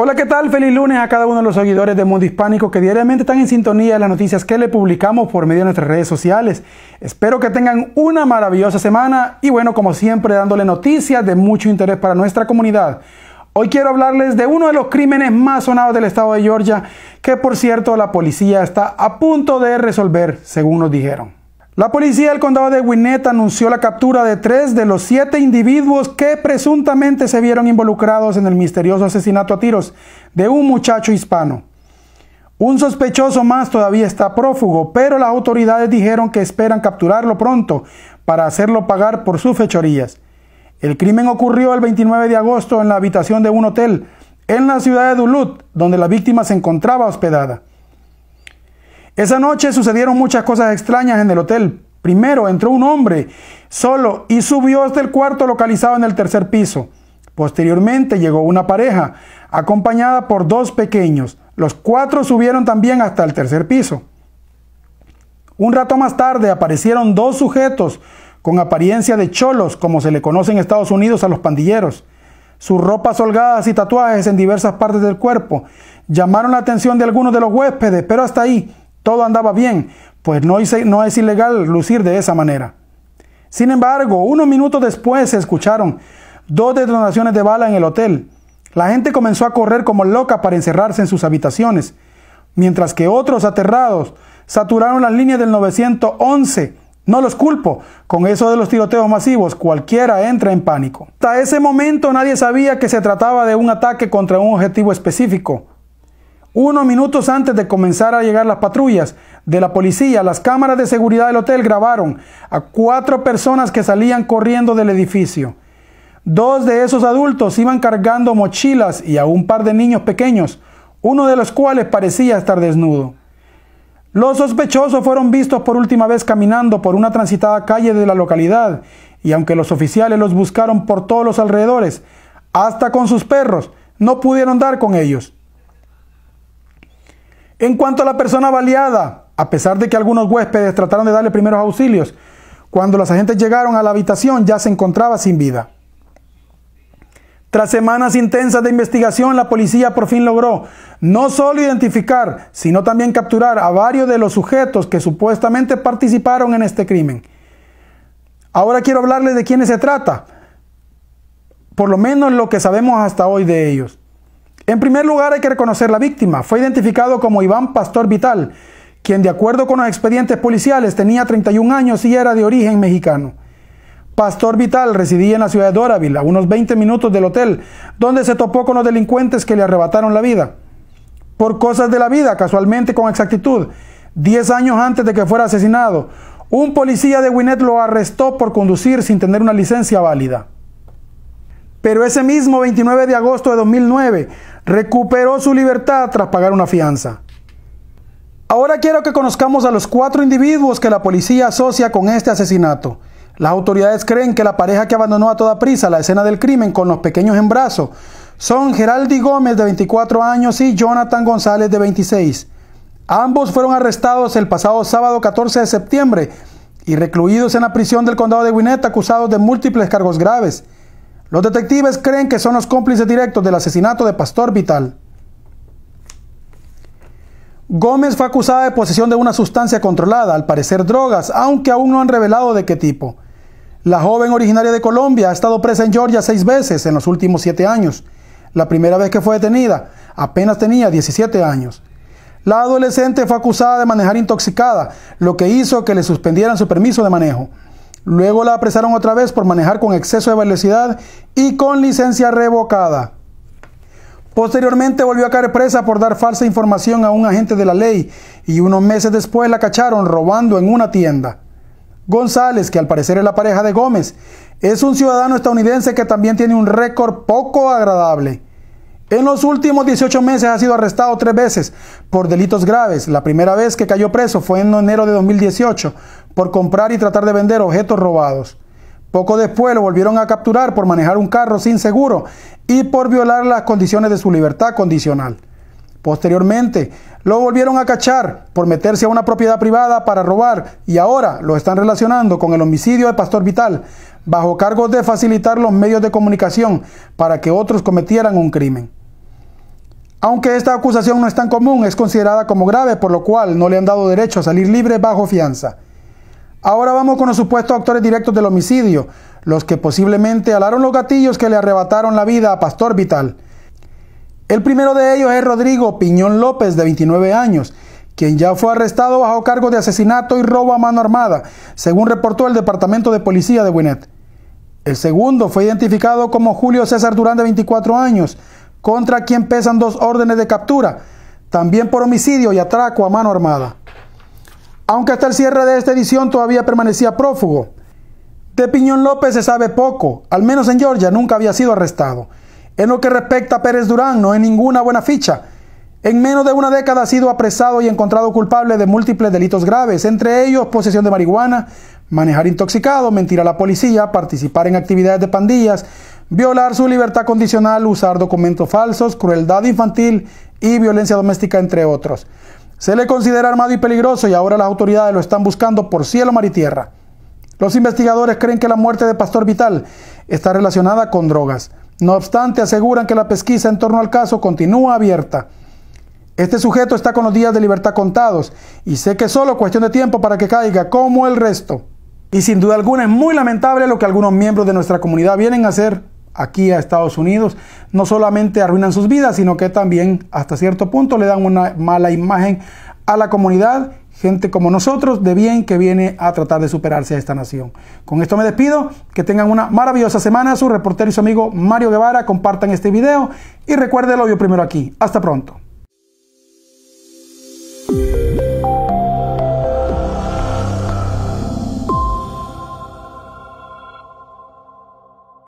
Hola, ¿qué tal? Feliz lunes a cada uno de los seguidores de Mundo Hispánico que diariamente están en sintonía de las noticias que le publicamos por medio de nuestras redes sociales. Espero que tengan una maravillosa semana y bueno, como siempre, dándole noticias de mucho interés para nuestra comunidad. Hoy quiero hablarles de uno de los crímenes más sonados del estado de Georgia, que por cierto la policía está a punto de resolver, según nos dijeron. La policía del condado de Winnet anunció la captura de tres de los siete individuos que presuntamente se vieron involucrados en el misterioso asesinato a tiros de un muchacho hispano. Un sospechoso más todavía está prófugo, pero las autoridades dijeron que esperan capturarlo pronto para hacerlo pagar por sus fechorías. El crimen ocurrió el 29 de agosto en la habitación de un hotel en la ciudad de Duluth, donde la víctima se encontraba hospedada. Esa noche sucedieron muchas cosas extrañas en el hotel. Primero entró un hombre solo y subió hasta el cuarto localizado en el tercer piso. Posteriormente llegó una pareja, acompañada por dos pequeños. Los cuatro subieron también hasta el tercer piso. Un rato más tarde aparecieron dos sujetos con apariencia de cholos, como se le conoce en Estados Unidos a los pandilleros. Sus ropas holgadas y tatuajes en diversas partes del cuerpo llamaron la atención de algunos de los huéspedes, pero hasta ahí todo andaba bien, pues no, es ilegal lucir de esa manera. Sin embargo, unos minutos después se escucharon dos detonaciones de bala en el hotel. La gente comenzó a correr como loca para encerrarse en sus habitaciones, mientras que otros aterrados saturaron las líneas del 911. No los culpo, con eso de los tiroteos masivos cualquiera entra en pánico. Hasta ese momento nadie sabía que se trataba de un ataque contra un objetivo específico, unos minutos antes de comenzar a llegar las patrullas de la policía, las cámaras de seguridad del hotel grabaron a cuatro personas que salían corriendo del edificio. Dos de esos adultos iban cargando mochilas y a un par de niños pequeños, uno de los cuales parecía estar desnudo. Los sospechosos fueron vistos por última vez caminando por una transitada calle de la localidad, y aunque los oficiales los buscaron por todos los alrededores, hasta con sus perros, no pudieron dar con ellos. En cuanto a la persona baleada, a pesar de que algunos huéspedes trataron de darle primeros auxilios, cuando los agentes llegaron a la habitación ya se encontraba sin vida. Tras semanas intensas de investigación, la policía por fin logró no solo identificar, sino también capturar a varios de los sujetos que supuestamente participaron en este crimen. Ahora quiero hablarles de quiénes se trata, por lo menos lo que sabemos hasta hoy de ellos. En primer lugar, hay que reconocer la víctima. Fue identificado como Iván Pastor Vital, quien de acuerdo con los expedientes policiales tenía 31 años y era de origen mexicano. Pastor Vital residía en la ciudad de Doraville, a unos 20 minutos del hotel, donde se topó con los delincuentes que le arrebataron la vida. Por cosas de la vida, casualmente con exactitud, 10 años antes de que fuera asesinado, un policía de Winnet lo arrestó por conducir sin tener una licencia válida. Pero ese mismo 29 de agosto de 2009 recuperó su libertad tras pagar una fianza. Ahora quiero que conozcamos a los cuatro individuos que la policía asocia con este asesinato. Las autoridades creen que la pareja que abandonó a toda prisa la escena del crimen con los pequeños en brazos son Geraldi Gómez de 24 años y Jonathan González de 26. Ambos fueron arrestados el pasado sábado 14 de septiembre y recluidos en la prisión del condado de Winnet acusados de múltiples cargos graves. Los detectives creen que son los cómplices directos del asesinato de Pastor Vital. Gómez fue acusada de posesión de una sustancia controlada, al parecer drogas, aunque aún no han revelado de qué tipo. La joven originaria de Colombia ha estado presa en Georgia seis veces en los últimos siete años. La primera vez que fue detenida apenas tenía 17 años. La adolescente fue acusada de manejar intoxicada, lo que hizo que le suspendieran su permiso de manejo. Luego la apresaron otra vez por manejar con exceso de velocidad y con licencia revocada. Posteriormente volvió a caer presa por dar falsa información a un agente de la ley y unos meses después la cacharon robando en una tienda. González, que al parecer es la pareja de Gómez, es un ciudadano estadounidense que también tiene un récord poco agradable. En los últimos 18 meses ha sido arrestado tres veces por delitos graves. La primera vez que cayó preso fue en enero de 2018 por comprar y tratar de vender objetos robados. Poco después lo volvieron a capturar por manejar un carro sin seguro y por violar las condiciones de su libertad condicional. Posteriormente, lo volvieron a cachar por meterse a una propiedad privada para robar y ahora lo están relacionando con el homicidio de Pastor Vital, bajo cargo de facilitar los medios de comunicación para que otros cometieran un crimen. Aunque esta acusación no es tan común, es considerada como grave, por lo cual no le han dado derecho a salir libre bajo fianza. Ahora vamos con los supuestos actores directos del homicidio, los que posiblemente alaron los gatillos que le arrebataron la vida a Pastor Vital. El primero de ellos es Rodrigo Piñón López, de 29 años, quien ya fue arrestado bajo cargo de asesinato y robo a mano armada, según reportó el Departamento de Policía de Buenet. El segundo fue identificado como Julio César Durán, de 24 años, contra quien pesan dos órdenes de captura, también por homicidio y atraco a mano armada. Aunque hasta el cierre de esta edición todavía permanecía prófugo, de Piñón López se sabe poco, al menos en Georgia nunca había sido arrestado. En lo que respecta a Pérez Durán, no hay ninguna buena ficha. En menos de una década ha sido apresado y encontrado culpable de múltiples delitos graves, entre ellos posesión de marihuana, manejar intoxicado, mentir a la policía, participar en actividades de pandillas, violar su libertad condicional, usar documentos falsos, crueldad infantil y violencia doméstica, entre otros. Se le considera armado y peligroso y ahora las autoridades lo están buscando por cielo, mar y tierra. Los investigadores creen que la muerte de Pastor Vital está relacionada con drogas. No obstante, aseguran que la pesquisa en torno al caso continúa abierta. Este sujeto está con los días de libertad contados y sé que solo cuestión de tiempo para que caiga como el resto. Y sin duda alguna es muy lamentable lo que algunos miembros de nuestra comunidad vienen a hacer aquí a Estados Unidos, no solamente arruinan sus vidas, sino que también hasta cierto punto le dan una mala imagen a la comunidad, gente como nosotros de bien que viene a tratar de superarse a esta nación. Con esto me despido, que tengan una maravillosa semana, su reportero y su amigo Mario Guevara, compartan este video y recuérdelo yo primero aquí. Hasta pronto.